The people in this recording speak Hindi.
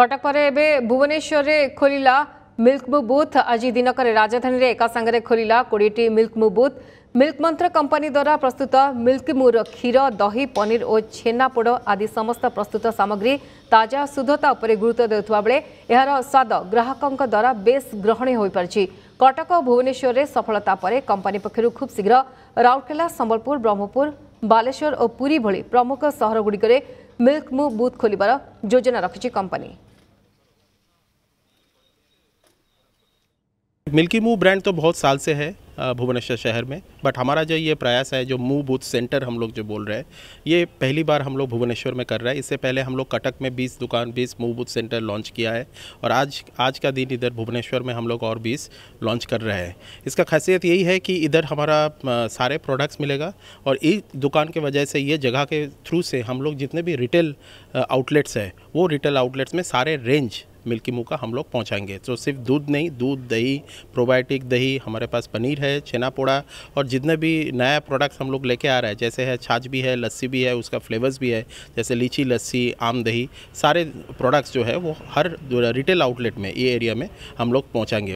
कटक भुवनेश्वर खोल मिल्कमु बुथ आज दिनक राजधानी एक सांगे खोल कोड़े मिल्क मु बुथ मिल्क मंत्र कंपनी द्वारा प्रस्तुत मिल्क मु क्षीर दही पनीर और छेनापोड़ आदि समस्त प्रस्तुत सामग्री ताजा शुद्धता उपर गुरुत्व देखा बेले यार स्वाद ग्राहकों द्वारा बे ग्रहणीय हो पार्टी कटक भुवनेश्वर से सफलता पर कंपनी पक्षर् खूब शीघ्र राउरकेला सम्बलपुर ब्रह्मपुर बालेश्वर और पूरी भमुख सहरगुड़िक मु बुथ खोलार योजना रखी कंपनी मिल्की मूव ब्रांड तो बहुत साल से है भुवनेश्वर शहर में बट हमारा जो ये प्रयास है जो मूव बूथ सेंटर हम लोग जो बोल रहे हैं ये पहली बार हम लोग भुवनेश्वर में कर रहे हैं इससे पहले हम लोग कटक में 20 दुकान 20 मूव बूथ सेंटर लॉन्च किया है और आज आज का दिन इधर भुवनेश्वर में हम लोग और 20 लॉन्च कर रहे हैं इसका खासियत यही है कि इधर हमारा सारे प्रोडक्ट्स मिलेगा और इस दुकान के वजह से ये जगह के थ्रू से हम लोग जितने भी रिटेल आउटलेट्स हैं वो रिटेल आउटलेट्स में सारे रेंज मिल्की मू का हम लोग पहुँचाएंगे तो सिर्फ दूध नहीं दूध दही प्रोबायोटिक दही हमारे पास पनीर है छेना पोड़ा और जितने भी नया प्रोडक्ट हम लोग लेके आ रहे हैं जैसे है छाछ भी है लस्सी भी है उसका फ्लेवर्स भी है जैसे लीची लस्सी आम दही सारे प्रोडक्ट्स जो है वो हर रिटेल आउटलेट में ये एरिया में हम लोग पहुँचाएंगे